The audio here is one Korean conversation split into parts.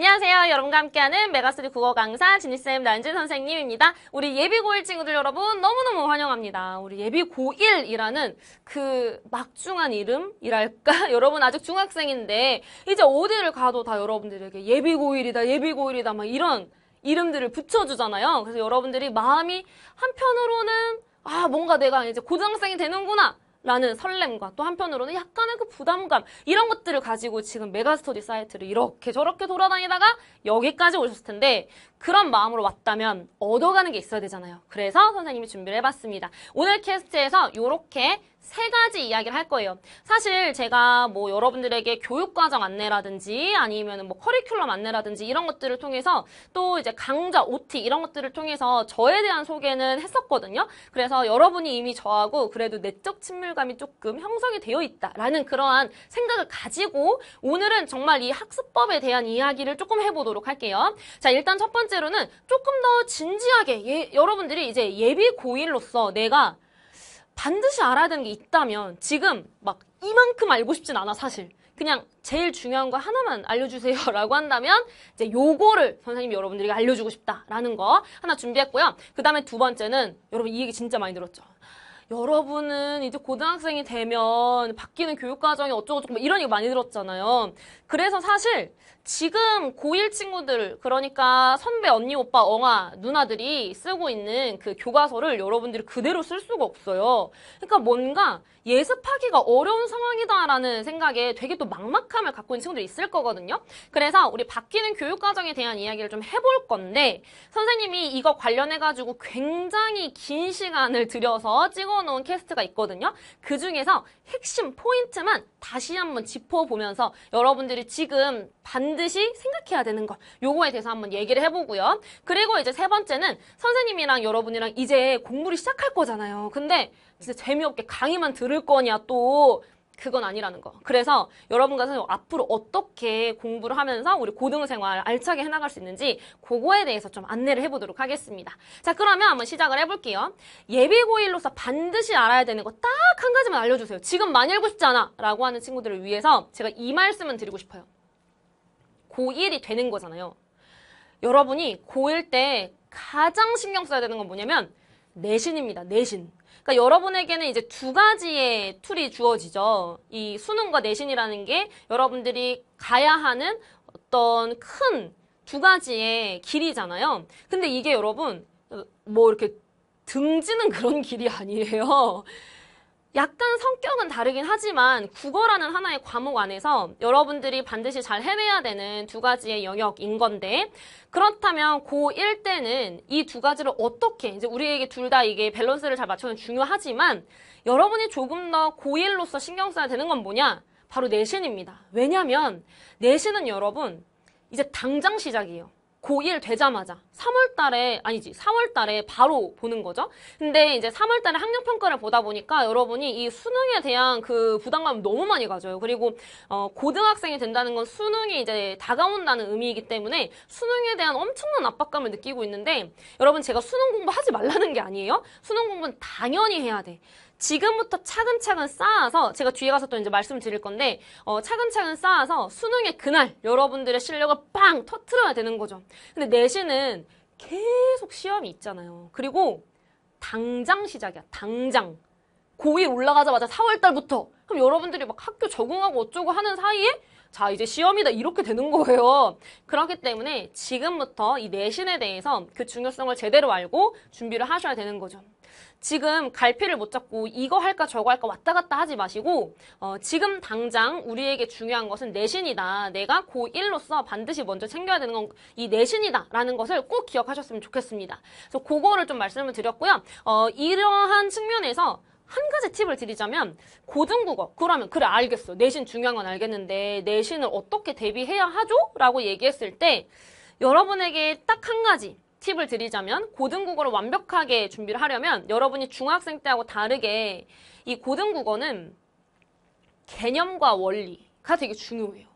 안녕하세요. 여러분과 함께하는 메가스리 국어 강사 지니쌤 나은진 선생님입니다. 우리 예비고1 친구들 여러분 너무너무 환영합니다. 우리 예비고1이라는 그 막중한 이름이랄까? 여러분 아직 중학생인데 이제 어디를 가도 다 여러분들에게 예비고1이다, 예비고1이다 막 이런 이름들을 붙여주잖아요. 그래서 여러분들이 마음이 한편으로는 아 뭔가 내가 이제 고등학생이 되는구나 라는 설렘과 또 한편으로는 약간의 그 부담감 이런 것들을 가지고 지금 메가스터디 사이트를 이렇게 저렇게 돌아다니다가 여기까지 오셨을 텐데 그런 마음으로 왔다면 얻어가는 게 있어야 되잖아요. 그래서 선생님이 준비를 해봤습니다. 오늘 캐스트에서 이렇게 세 가지 이야기를 할 거예요. 사실 제가 뭐 여러분들에게 교육과정 안내라든지 아니면 뭐 커리큘럼 안내라든지 이런 것들을 통해서 또 이제 강좌, OT 이런 것들을 통해서 저에 대한 소개는 했었거든요. 그래서 여러분이 이미 저하고 그래도 내적 친밀감이 조금 형성이 되어 있다라는 그러한 생각을 가지고 오늘은 정말 이 학습법에 대한 이야기를 조금 해보도록 할게요. 자, 일단 첫 번째로는 조금 더 진지하게 예, 여러분들이 이제 예비 고일로서 내가 반드시 알아야 되는 게 있다면 지금 막 이만큼 알고 싶진 않아 사실 그냥 제일 중요한 거 하나만 알려주세요 라고 한다면 이제 요거를 선생님 이 여러분들에게 알려주고 싶다라는 거 하나 준비했고요 그 다음에 두 번째는 여러분 이 얘기 진짜 많이 들었죠 여러분은 이제 고등학생이 되면 바뀌는 교육과정이 어쩌고저쩌고 이런 얘기 많이 들었잖아요 그래서 사실 지금 고1 친구들, 그러니까 선배, 언니, 오빠, 엉아, 누나들이 쓰고 있는 그 교과서를 여러분들이 그대로 쓸 수가 없어요. 그러니까 뭔가 예습하기가 어려운 상황이다라는 생각에 되게 또 막막함을 갖고 있는 친구들이 있을 거거든요. 그래서 우리 바뀌는 교육과정에 대한 이야기를 좀 해볼 건데, 선생님이 이거 관련해가지고 굉장히 긴 시간을 들여서 찍어놓은 캐스트가 있거든요. 그 중에서 핵심 포인트만 다시 한번 짚어보면서 여러분들이 지금 반대 반드시 생각해야 되는 것 요거에 대해서 한번 얘기를 해보고요. 그리고 이제 세 번째는 선생님이랑 여러분이랑 이제 공부를 시작할 거잖아요. 근데 진짜 재미없게 강의만 들을 거냐 또 그건 아니라는 거. 그래서 여러분과 선생님 앞으로 어떻게 공부를 하면서 우리 고등생활 알차게 해나갈 수 있는지 그거에 대해서 좀 안내를 해보도록 하겠습니다. 자 그러면 한번 시작을 해볼게요. 예비고일로서 반드시 알아야 되는 거 딱 한 가지만 알려주세요. 지금 많이 알고 싶지 않아 라고 하는 친구들을 위해서 제가 이 말씀은 드리고 싶어요. 고1이 되는 거잖아요. 여러분이 고1 때 가장 신경 써야 되는 건 뭐냐면 내신입니다. 내신. 그러니까 여러분에게는 이제 두 가지의 툴이 주어지죠. 이 수능과 내신이라는 게 여러분들이 가야 하는 어떤 큰 두 가지의 길이잖아요. 근데 이게 여러분 뭐 이렇게 등지는 그런 길이 아니에요. 약간 성격은 다르긴 하지만 국어라는 하나의 과목 안에서 여러분들이 반드시 잘 해내야 되는 두 가지의 영역인 건데 그렇다면 고1 때는 이 두 가지를 어떻게 이제 우리에게 둘 다 이게 밸런스를 잘 맞추는 중요하지만 여러분이 조금 더 고1로서 신경 써야 되는 건 뭐냐? 바로 내신입니다. 왜냐면 내신은 여러분 이제 당장 시작이에요. 고1 되자마자 3월 달에 아니지 4월 달에 바로 보는 거죠. 근데 이제 3월 달에 학력 평가를 보다 보니까 여러분이 이 수능에 대한 그 부담감 너무 많이 가져요. 그리고 어 고등학생이 된다는 건 수능이 이제 다가온다는 의미이기 때문에 수능에 대한 엄청난 압박감을 느끼고 있는데 여러분 제가 수능 공부하지 말라는 게 아니에요. 수능 공부는 당연히 해야 돼. 지금부터 차근차근 쌓아서 제가 뒤에 가서 또 이제 말씀드릴 을 건데 어, 차근차근 쌓아서 수능의 그날 여러분들의 실력을 빵 터트려야 되는 거죠. 근데 내신은 계속 시험이 있잖아요. 그리고 당장 시작이야. 당장. 고2 올라가자마자 4월달부터 그럼 여러분들이 막 학교 적응하고 어쩌고 하는 사이에 자 이제 시험이다 이렇게 되는 거예요 그렇기 때문에 지금부터 이 내신에 대해서 그 중요성을 제대로 알고 준비를 하셔야 되는 거죠 지금 갈피를 못 잡고 이거 할까 저거 할까 왔다 갔다 하지 마시고 어, 지금 당장 우리에게 중요한 것은 내신이다. 내가 고1로서 반드시 먼저 챙겨야 되는 건 이 내신이다라는 것을 꼭 기억하셨으면 좋겠습니다. 그래서 그거를 좀 말씀을 드렸고요. 어, 이러한 측면에서 한 가지 팁을 드리자면 고등국어 그러면 그래 알겠어 내신 중요한 건 알겠는데 내신을 어떻게 대비해야 하죠? 라고 얘기했을 때 여러분에게 딱 한 가지 팁을 드리자면 고등국어를 완벽하게 준비를 하려면 여러분이 중학생 때하고 다르게 이 고등국어는 개념과 원리가 되게 중요해요.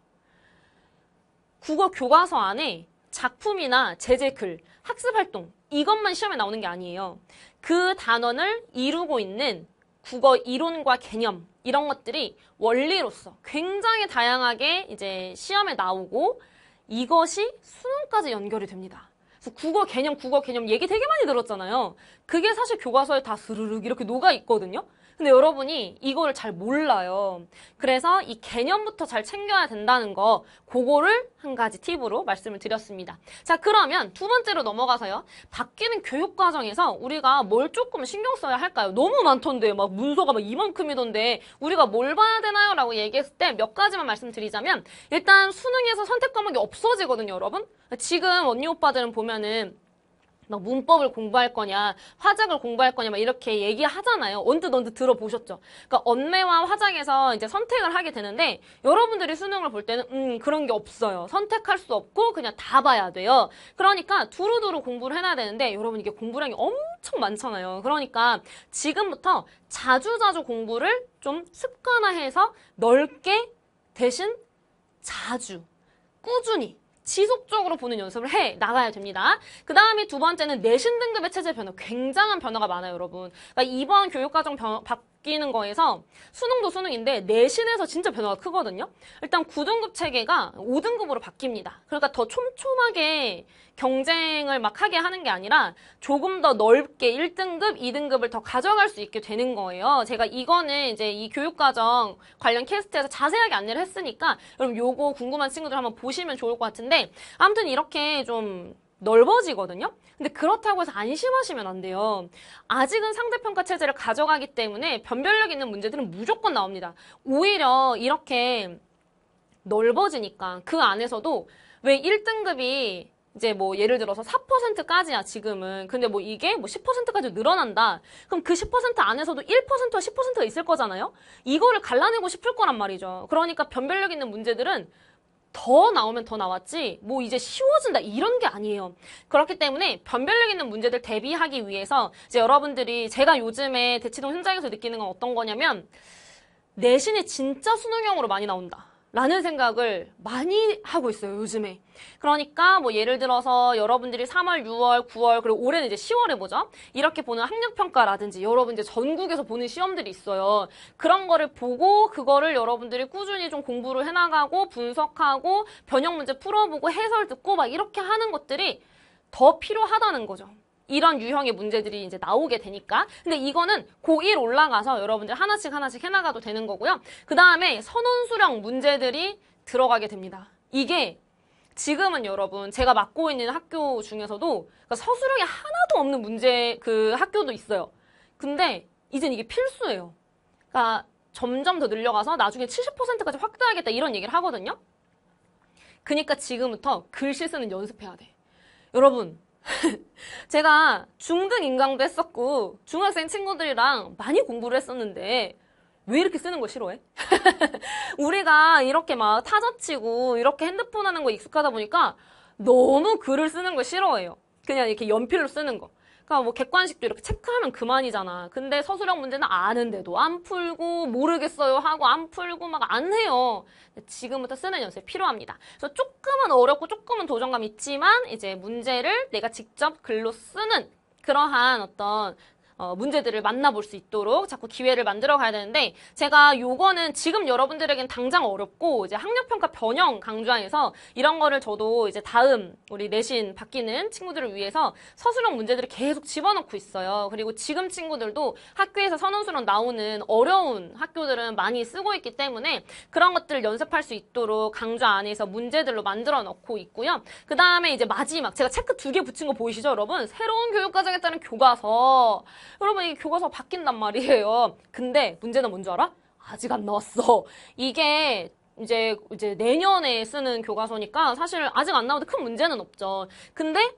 국어 교과서 안에 작품이나 제재글, 학습활동 이것만 시험에 나오는 게 아니에요. 그 단원을 이루고 있는 국어 이론과 개념 이런 것들이 원리로서 굉장히 다양하게 이제 시험에 나오고 이것이 수능까지 연결이 됩니다. 그래서 국어 개념, 국어 개념 얘기 되게 많이 들었잖아요. 그게 사실 교과서에 다 스르륵 이렇게 녹아 있거든요. 근데 여러분이 이거를 잘 몰라요. 그래서 이 개념부터 잘 챙겨야 된다는 거, 그거를 한 가지 팁으로 말씀을 드렸습니다. 자, 그러면 두 번째로 넘어가서요. 바뀌는 교육 과정에서 우리가 뭘 조금 신경 써야 할까요? 너무 많던데, 막 문서가 막 이만큼이던데, 우리가 뭘 봐야 되나요? 라고 얘기했을 때 몇 가지만 말씀드리자면, 일단 수능에서 선택 과목이 없어지거든요, 여러분? 지금 언니 오빠들은 보면은, 막 문법을 공부할 거냐, 화작을 공부할 거냐, 막 이렇게 얘기하잖아요. 언뜻 언뜻 들어보셨죠? 그러니까 언매와 화작에서 이제 선택을 하게 되는데 여러분들이 수능을 볼 때는 음 그런 게 없어요. 선택할 수 없고 그냥 다 봐야 돼요. 그러니까 두루두루 공부를 해놔야 되는데 여러분 이게 공부량이 엄청 많잖아요. 그러니까 지금부터 자주자주 공부를 좀 습관화해서 넓게 대신 자주 꾸준히 지속적으로 보는 연습을 해 나가야 됩니다. 그 다음에 두 번째는 내신 등급의 체제 변화. 굉장한 변화가 많아요, 여러분. 그러니까 이번 교육과정 변, 바, 바뀌는 거에서 수능도 수능인데 내신에서 진짜 변화가 크거든요. 일단 9등급 체계가 5등급으로 바뀝니다. 그러니까 더 촘촘하게 경쟁을 막 하게 하는 게 아니라 조금 더 넓게 1등급, 2등급을 더 가져갈 수 있게 되는 거예요. 제가 이거는 이제 이 교육과정 관련 캐스트에서 자세하게 안내를 했으니까 그럼 요거 궁금한 친구들 한번 보시면 좋을 것 같은데 아무튼 이렇게 좀 넓어지거든요. 근데 그렇다고 해서 안심하시면 안 돼요. 아직은 상대평가 체제를 가져가기 때문에 변별력 있는 문제들은 무조건 나옵니다. 오히려 이렇게 넓어지니까 그 안에서도 왜 1등급이 이제 뭐 예를 들어서 4%까지야 지금은 근데 뭐 이게 뭐 10%까지 늘어난다 그럼 그 10% 안에서도 1%와 10%가 있을 거잖아요 이거를 갈라내고 싶을 거란 말이죠 그러니까 변별력 있는 문제들은 더 나오면 더 나왔지 뭐 이제 쉬워진다 이런 게 아니에요. 그렇기 때문에 변별력 있는 문제들 대비하기 위해서 이제 여러분들이 제가 요즘에 대치동 현장에서 느끼는 건 어떤 거냐면 내신이 진짜 수능형으로 많이 나온다. 라는 생각을 많이 하고 있어요, 요즘에. 그러니까 뭐 예를 들어서 여러분들이 3월, 6월, 9월, 그리고 올해는 이제 10월에 보죠. 이렇게 보는 학력평가라든지 여러분 이제 전국에서 보는 시험들이 있어요. 그런 거를 보고 그거를 여러분들이 꾸준히 좀 공부를 해나가고 분석하고 변형 문제 풀어보고 해설 듣고 막 이렇게 하는 것들이 더 필요하다는 거죠. 이런 유형의 문제들이 이제 나오게 되니까 근데 이거는 고1 올라가서 여러분들 하나씩 하나씩 해나가도 되는 거고요. 그 다음에 선원 수령 문제들이 들어가게 됩니다. 이게 지금은 여러분 제가 맡고 있는 학교 중에서도 그러니까 서술형이 하나도 없는 문제 그 학교도 있어요. 근데 이젠 이게 필수예요. 그러니까 점점 더 늘려가서 나중에 70%까지 확대하겠다 이런 얘기를 하거든요. 그러니까 지금부터 글씨 쓰는 연습해야 돼. 여러분 제가 중등 인강도 했었고 중학생 친구들이랑 많이 공부를 했었는데 왜 이렇게 쓰는 거 싫어해? 우리가 이렇게 막 타자치고 이렇게 핸드폰 하는 거 익숙하다 보니까 너무 글을 쓰는 거 싫어해요. 그냥 이렇게 연필로 쓰는 거. 그러니까 뭐 객관식도 이렇게 체크하면 그만이잖아. 근데 서술형 문제는 아는데도 안 풀고 모르겠어요 하고 안 풀고 막 안 해요. 지금부터 쓰는 연습이 필요합니다. 그래서 조금은 어렵고 조금은 도전감 있지만 이제 문제를 내가 직접 글로 쓰는 그러한 어떤 어, 문제들을 만나볼 수 있도록 자꾸 기회를 만들어 가야 되는데 제가 요거는 지금 여러분들에겐 당장 어렵고 이제 학력평가 변형 강좌에서 이런 거를 저도 이제 다음 우리 내신 바뀌는 친구들을 위해서 서술형 문제들을 계속 집어넣고 있어요. 그리고 지금 친구들도 학교에서 선언수론 나오는 어려운 학교들은 많이 쓰고 있기 때문에 그런 것들을 연습할 수 있도록 강좌 안에서 문제들로 만들어 넣고 있고요. 그 다음에 이제 마지막 제가 체크 두 개 붙인 거 보이시죠 여러분? 새로운 교육과정에 따른 교과서 여러분 이게 교과서 바뀐단 말이에요. 근데 문제는 뭔 줄 알아? 아직 안 나왔어. 이게 이제 이제 내년에 쓰는 교과서니까 사실 아직 안 나오는데 큰 문제는 없죠. 근데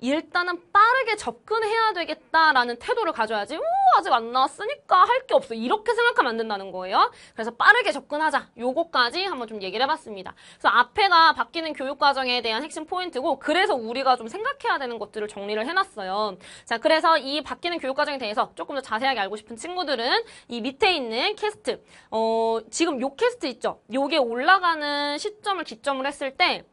일단은 빠르게 접근해야 되겠다라는 태도를 가져야지 오 아직 안 나왔으니까 할 게 없어 이렇게 생각하면 안 된다는 거예요 그래서 빠르게 접근하자 요거까지 한번 좀 얘기를 해봤습니다 그래서 앞에가 바뀌는 교육과정에 대한 핵심 포인트고 그래서 우리가 좀 생각해야 되는 것들을 정리를 해놨어요 자 그래서 이 바뀌는 교육과정에 대해서 조금 더 자세하게 알고 싶은 친구들은 이 밑에 있는 캐스트 어 지금 요 캐스트 있죠 요게 올라가는 시점을 기점으로 했을 때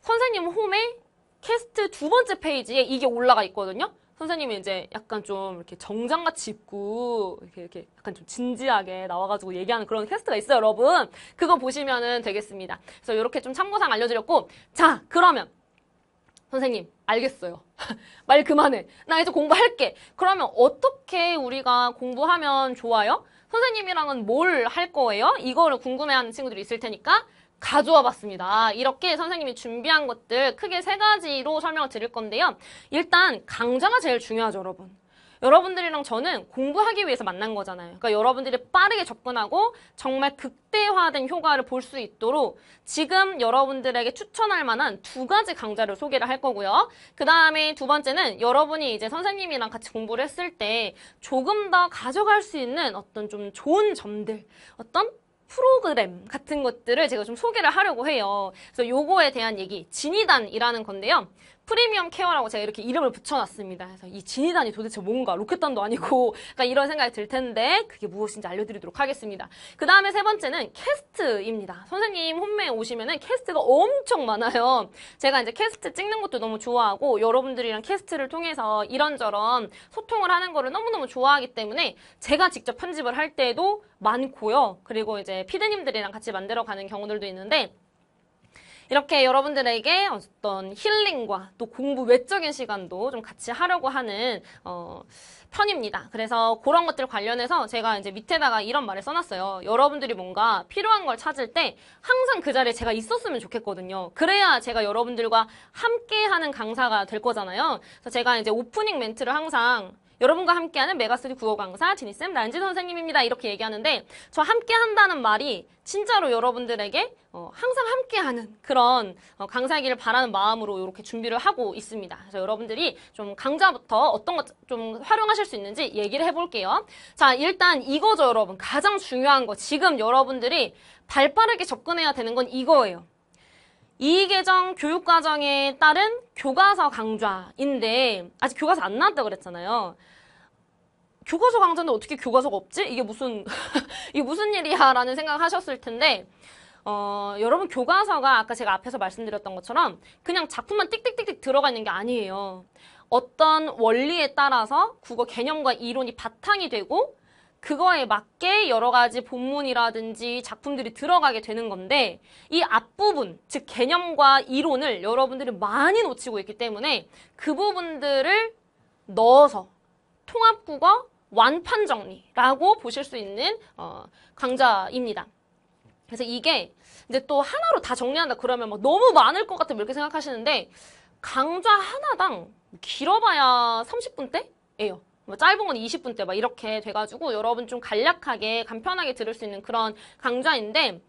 선생님 홈에 캐스트 두 번째 페이지에 이게 올라가 있거든요. 선생님이 이제 약간 좀 이렇게 정장같이 입고 이렇게, 이렇게 약간 좀 진지하게 나와가지고 얘기하는 그런 캐스트가 있어요, 여러분. 그거 보시면 은 되겠습니다. 그래서 이렇게 좀참고상 알려드렸고, 자, 그러면 선생님, 알겠어요. 말 그만해. 나 이제 공부할게. 그러면 어떻게 우리가 공부하면 좋아요? 선생님이랑은 뭘 할 거예요? 이거를 궁금해하는 친구들이 있을 테니까 가져와 봤습니다. 이렇게 선생님이 준비한 것들 크게 세 가지로 설명을 드릴 건데요. 일단 강좌가 제일 중요하죠, 여러분. 여러분들이랑 저는 공부하기 위해서 만난 거잖아요. 그러니까 여러분들이 빠르게 접근하고 정말 극대화된 효과를 볼 수 있도록 지금 여러분들에게 추천할 만한 두 가지 강좌를 소개를 할 거고요. 그 다음에 두 번째는 여러분이 이제 선생님이랑 같이 공부를 했을 때 조금 더 가져갈 수 있는 어떤 좀 좋은 점들, 어떤 프로그램 같은 것들을 제가 좀 소개를 하려고 해요. 그래서 요거에 대한 얘기, 진이단이라는 건데요. 프리미엄 케어라고 제가 이렇게 이름을 붙여놨습니다. 그래서 이 진이단이 도대체 뭔가 로켓단도 아니고 그러 이런 생각이 들 텐데 그게 무엇인지 알려드리도록 하겠습니다. 그 다음에 세 번째는 캐스트입니다. 선생님 홈메에 오시면은 캐스트가 엄청 많아요. 제가 이제 캐스트 찍는 것도 너무 좋아하고 여러분들이랑 캐스트를 통해서 이런저런 소통을 하는 거를 너무너무 좋아하기 때문에 제가 직접 편집을 할 때도 많고요. 그리고 이제 피디님들이랑 같이 만들어가는 경우들도 있는데 이렇게 여러분들에게 어떤 힐링과 또 공부 외적인 시간도 좀 같이 하려고 하는 어, 편입니다. 그래서 그런 것들 관련해서 제가 이제 밑에다가 이런 말을 써놨어요. 여러분들이 뭔가 필요한 걸 찾을 때 항상 그 자리에 제가 있었으면 좋겠거든요. 그래야 제가 여러분들과 함께하는 강사가 될 거잖아요. 그래서 제가 이제 오프닝 멘트를 항상 여러분과 함께하는 메가스리 국어 강사 지니쌤 난지 선생님입니다. 이렇게 얘기하는데 저 함께한다는 말이 진짜로 여러분들에게 어, 항상 함께하는 그런 어, 강사이기를 바라는 마음으로 이렇게 준비를 하고 있습니다. 그래서 여러분들이 좀 강좌부터 어떤 것 좀 활용하실 수 있는지 얘기를 해볼게요. 자, 일단 이거죠, 여러분. 가장 중요한 거. 지금 여러분들이 발 빠르게 접근해야 되는 건 이거예요. 이 개정 교육과정에 따른 교과서 강좌인데 아직 교과서 안 나왔다고 그랬잖아요. 교과서 강좌는 어떻게 교과서가 없지? 이게 무슨 이게 무슨 일이야 라는 생각하셨을 텐데 어, 여러분 교과서가 아까 제가 앞에서 말씀드렸던 것처럼 그냥 작품만 띡띡띡띡 들어가 있는 게 아니에요. 어떤 원리에 따라서 국어 개념과 이론이 바탕이 되고 그거에 맞게 여러 가지 본문이라든지 작품들이 들어가게 되는 건데 이 앞부분, 즉 개념과 이론을 여러분들이 많이 놓치고 있기 때문에 그 부분들을 넣어서 통합국어 완판 정리라고 보실 수 있는 어, 강좌입니다. 그래서 이게 이제 또 하나로 다 정리한다 그러면 막 뭐 너무 많을 것같으면 이렇게 생각하시는데 강좌 하나당 길어봐야 30분대예요. 뭐 짧은 건2 0분때 막 이렇게 돼가지고 여러분 좀 간략하게 간편하게 들을 수 있는 그런 강좌인데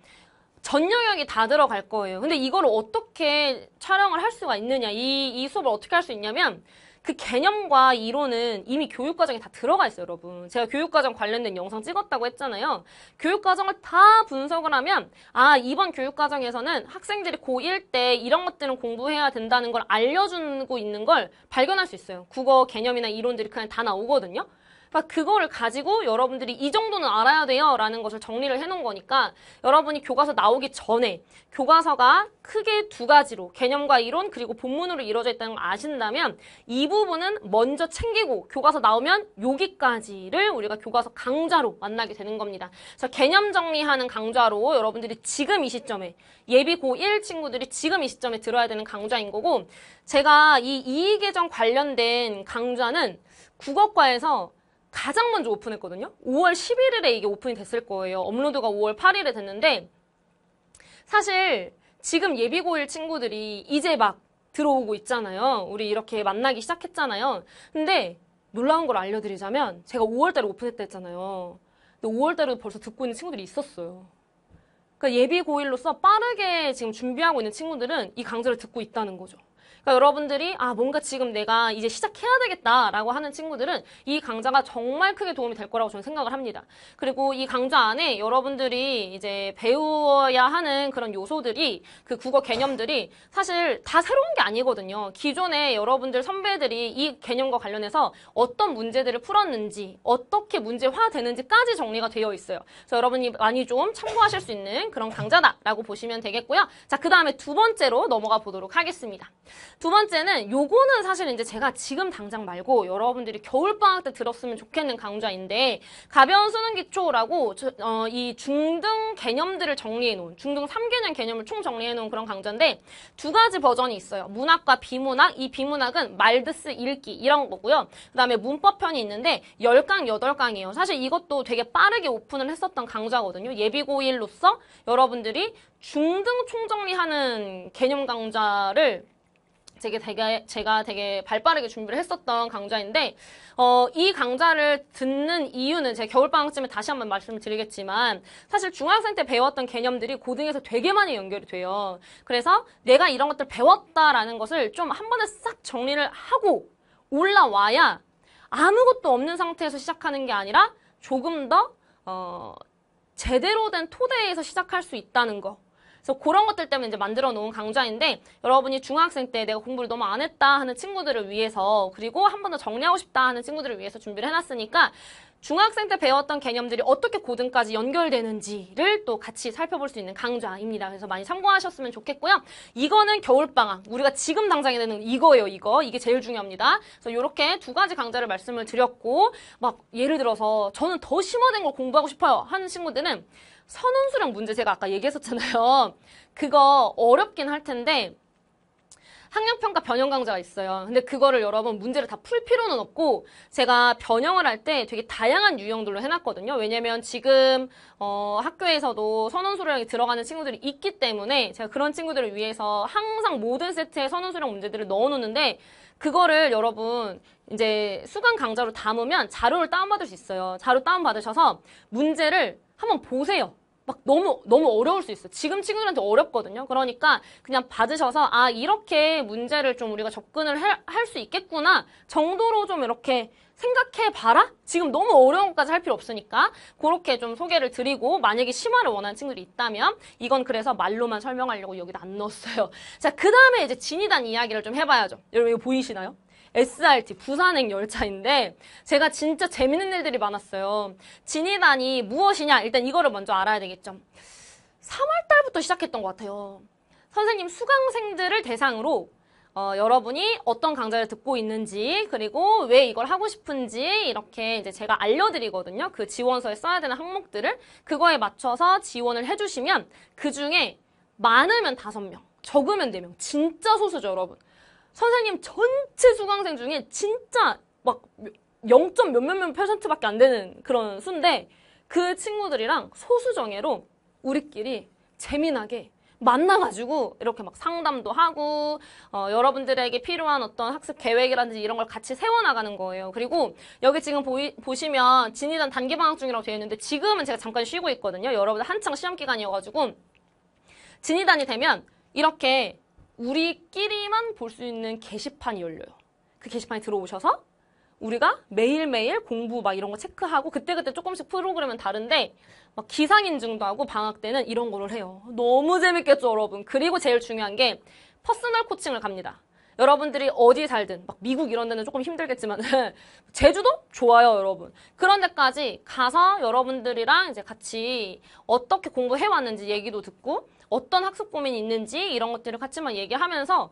전 영역이 다 들어갈 거예요. 근데 이걸 어떻게 촬영을 할 수가 있느냐, 이, 이 수업을 어떻게 할 수 있냐면 그 개념과 이론은 이미 교육과정에 다 들어가 있어요, 여러분. 제가 교육과정 관련된 영상 찍었다고 했잖아요. 교육과정을 다 분석을 하면 아, 이번 교육과정에서는 학생들이 고1 때 이런 것들은 공부해야 된다는 걸 알려주고 있는 걸 발견할 수 있어요. 국어 개념이나 이론들이 그냥 다 나오거든요. 막 그거를 가지고 여러분들이 이 정도는 알아야 돼요 라는 것을 정리를 해놓은 거니까 여러분이 교과서 나오기 전에 교과서가 크게 두 가지로 개념과 이론 그리고 본문으로 이루어져 있다는 걸 아신다면 이 부분은 먼저 챙기고 교과서 나오면 여기까지를 우리가 교과서 강좌로 만나게 되는 겁니다. 그래서 개념 정리하는 강좌로 여러분들이 지금 이 시점에 예비 고1 친구들이 지금 이 시점에 들어야 되는 강좌인 거고 제가 이 이의개정 관련된 강좌는 국어과에서 가장 먼저 오픈했거든요. 5월 11일에 이게 오픈이 됐을 거예요. 업로드가 5월 8일에 됐는데 사실 지금 예비고일 친구들이 이제 막 들어오고 있잖아요. 우리 이렇게 만나기 시작했잖아요. 근데 놀라운 걸 알려드리자면 제가 5월달에 오픈했다 했잖아요. 근데 5월달에 벌써 듣고 있는 친구들이 있었어요. 그러니까 예비 고일로서 빠르게 지금 준비하고 있는 친구들은 이 강좌를 듣고 있다는 거죠. 그러니까 여러분들이 아 뭔가 지금 내가 이제 시작해야 되겠다라고 하는 친구들은 이 강좌가 정말 크게 도움이 될 거라고 저는 생각을 합니다. 그리고 이 강좌 안에 여러분들이 이제 배워야 하는 그런 요소들이 그 국어 개념들이 사실 다 새로운 게 아니거든요. 기존에 여러분들 선배들이 이 개념과 관련해서 어떤 문제들을 풀었는지 어떻게 문제화 되는지까지 정리가 되어 있어요. 그래서 여러분이 많이 좀 참고하실 수 있는 그런 강좌다라고 보시면 되겠고요. 자, 그 다음에 두 번째로 넘어가 보도록 하겠습니다. 두 번째는 요거는 사실 이제 제가 지금 당장 말고 여러분들이 겨울방학 때 들었으면 좋겠는 강좌인데 가벼운 수능 기초라고 저, 어, 이 중등 개념들을 정리해 놓은 중등 3개년 개념을 총 정리해 놓은 그런 강좌인데 두 가지 버전이 있어요. 문학과 비문학. 이 비문학은 말드스 읽기 이런 거고요. 그다음에 문법편이 있는데 10강, 8강이에요. 사실 이것도 되게 빠르게 오픈을 했었던 강좌거든요. 예비고일로서 여러분들이 중등 총정리하는 개념 강좌를 되게 되게 제가 되게 발빠르게 준비를 했었던 강좌인데 어, 이 강좌를 듣는 이유는 제가 겨울 방학쯤에 다시 한번 말씀을 드리겠지만 사실 중학생 때 배웠던 개념들이 고등에서 되게 많이 연결이 돼요. 그래서 내가 이런 것들 배웠다라는 것을 좀 한 번에 싹 정리를 하고 올라와야 아무것도 없는 상태에서 시작하는 게 아니라 조금 더 어, 제대로 된 토대에서 시작할 수 있다는 거. 그래서 그런 것들 때문에 이제 만들어 놓은 강좌인데 여러분이 중학생 때 내가 공부를 너무 안 했다 하는 친구들을 위해서 그리고 한 번 더 정리하고 싶다 하는 친구들을 위해서 준비를 해놨으니까 중학생 때 배웠던 개념들이 어떻게 고등까지 연결되는지를 또 같이 살펴볼 수 있는 강좌입니다. 그래서 많이 참고하셨으면 좋겠고요. 이거는 겨울방학. 우리가 지금 당장 해야 되는 이거예요, 이거. 이게 제일 중요합니다. 그래서 이렇게 두 가지 강좌를 말씀을 드렸고, 막 예를 들어서 저는 더 심화된 걸 공부하고 싶어요 하는 친구들은 선원수령 문제 제가 아까 얘기했었잖아요. 그거 어렵긴 할 텐데, 학력평가 변형 강좌가 있어요. 근데 그거를 여러분 문제를 다 풀 필요는 없고 제가 변형을 할 때 되게 다양한 유형들로 해놨거든요. 왜냐면 지금 어, 학교에서도 선언수령이 들어가는 친구들이 있기 때문에 제가 그런 친구들을 위해서 항상 모든 세트에 선언수령 문제들을 넣어놓는데 그거를 여러분 이제 수강 강좌로 담으면 자료를 다운받을 수 있어요. 자료 다운받으셔서 문제를 한번 보세요. 막 너무 너무 어려울 수 있어요. 지금 친구들한테 어렵거든요. 그러니까 그냥 받으셔서 아 이렇게 문제를 좀 우리가 접근을 할 수 있겠구나 정도로 좀 이렇게 생각해 봐라. 지금 너무 어려운 것까지 할 필요 없으니까 그렇게 좀 소개를 드리고 만약에 심화를 원하는 친구들이 있다면 이건 그래서 말로만 설명하려고 여기다 안 넣었어요. 자그 다음에 이제 진이단 이야기를 좀 해봐야죠. 여러분 이거 보이시나요? SRT 부산행 열차인데 제가 진짜 재밌는 일들이 많았어요. 진이단이 무엇이냐 일단 이거를 먼저 알아야 되겠죠. 3월 달부터 시작했던 것 같아요. 선생님 수강생들을 대상으로 어, 여러분이 어떤 강좌를 듣고 있는지 그리고 왜 이걸 하고 싶은지 이렇게 이제 제가 알려드리거든요. 그 지원서에 써야 되는 항목들을 그거에 맞춰서 지원을 해주시면 그 중에 많으면 5 명, 적으면 네 명, 진짜 소수죠, 여러분. 선생님 전체 수강생 중에 진짜 막 0. 몇몇 몇 퍼센트밖에 안 되는 그런 수인데 그 친구들이랑 소수 정예로 우리끼리 재미나게 만나가지고 이렇게 막 상담도 하고 어, 여러분들에게 필요한 어떤 학습 계획이라든지 이런 걸 같이 세워나가는 거예요. 그리고 여기 지금 보이, 보시면 진이단 단기 방학 중이라고 되어 있는데 지금은 제가 잠깐 쉬고 있거든요. 여러분들 한창 시험 기간이어가지고 진이단이 되면 이렇게 우리끼리만 볼 수 있는 게시판이 열려요. 그 게시판에 들어오셔서 우리가 매일매일 공부 막 이런 거 체크하고 그때그때 조금씩 프로그램은 다른데 막 기상 인증도 하고 방학 때는 이런 거를 해요. 너무 재밌겠죠, 여러분. 그리고 제일 중요한 게 퍼스널 코칭을 갑니다. 여러분들이 어디 살든 막 미국 이런 데는 조금 힘들겠지만 제주도 좋아요, 여러분. 그런 데까지 가서 여러분들이랑 이제 같이 어떻게 공부해 왔는지 얘기도 듣고 어떤 학습 고민이 있는지 이런 것들을 같이만 얘기하면서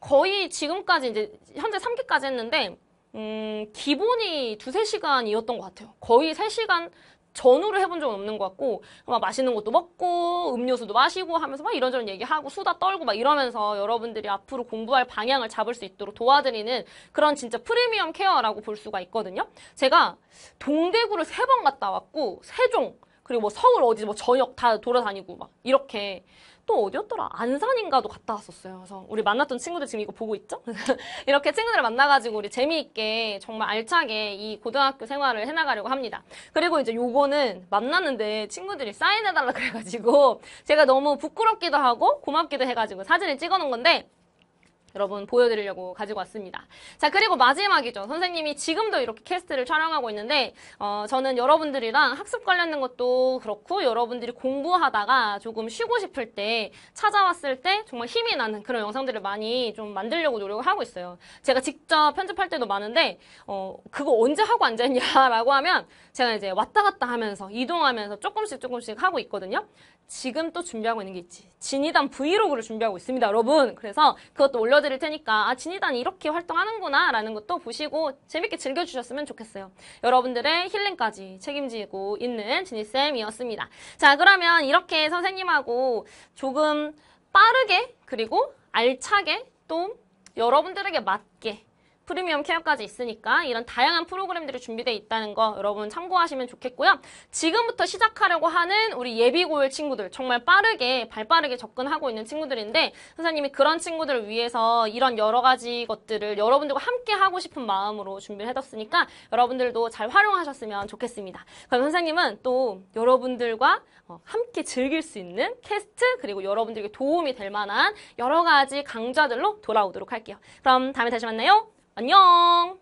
거의 지금까지 이제 현재 3기까지 했는데 음, 기본이 두세 시간이었던 것 같아요. 거의 세시간 전후를 해본 적은 없는 것 같고 막 맛있는 것도 먹고 음료수도 마시고 하면서 막 이런저런 얘기하고 수다 떨고 막 이러면서 여러분들이 앞으로 공부할 방향을 잡을 수 있도록 도와드리는 그런 진짜 프리미엄 케어라고 볼 수가 있거든요. 제가 동대구를 세 번 갔다 왔고 세종 그리고 뭐 서울 어디 뭐 저역 다 돌아다니고 막 이렇게 또 어디였더라 안산인가도 갔다 왔었어요. 그래서 우리 만났던 친구들 지금 이거 보고 있죠? 이렇게 친구들을 만나가지고 우리 재미있게 정말 알차게 이 고등학교 생활을 해나가려고 합니다. 그리고 이제 요거는 만났는데 친구들이 사인해달라 그래가지고 제가 너무 부끄럽기도 하고 고맙기도 해가지고 사진을 찍어놓은 건데 여러분 보여드리려고 가지고 왔습니다. 자 그리고 마지막이죠. 선생님이 지금도 이렇게 캐스트를 촬영하고 있는데 어, 저는 여러분들이랑 학습 관련된 것도 그렇고 여러분들이 공부하다가 조금 쉬고 싶을 때 찾아왔을 때 정말 힘이 나는 그런 영상들을 많이 좀 만들려고 노력을 하고 있어요. 제가 직접 편집할 때도 많은데 어, 그거 언제 하고 앉았냐라고 하면 제가 이제 왔다 갔다 하면서 이동하면서 조금씩 조금씩 하고 있거든요. 지금 또 준비하고 있는 게 있지. 진이단 브이로그를 준비하고 있습니다, 여러분. 그래서 그것도 올려드릴 테니까, 아, 진이단이 이렇게 활동하는구나, 라는 것도 보시고 재밌게 즐겨주셨으면 좋겠어요. 여러분들의 힐링까지 책임지고 있는 진이쌤이었습니다. 자, 그러면 이렇게 선생님하고 조금 빠르게, 그리고 알차게, 또 여러분들에게 맞게 프리미엄 케어까지 있으니까 이런 다양한 프로그램들이 준비되어 있다는 거 여러분 참고하시면 좋겠고요. 지금부터 시작하려고 하는 우리 예비고일 친구들 정말 빠르게 발빠르게 접근하고 있는 친구들인데 선생님이 그런 친구들을 위해서 이런 여러 가지 것들을 여러분들과 함께 하고 싶은 마음으로 준비를 해뒀으니까 여러분들도 잘 활용하셨으면 좋겠습니다. 그럼 선생님은 또 여러분들과 어, 함께 즐길 수 있는 캐스트 그리고 여러분들에게 도움이 될 만한 여러 가지 강좌들로 돌아오도록 할게요. 그럼 다음에 다시 만나요. 안녕!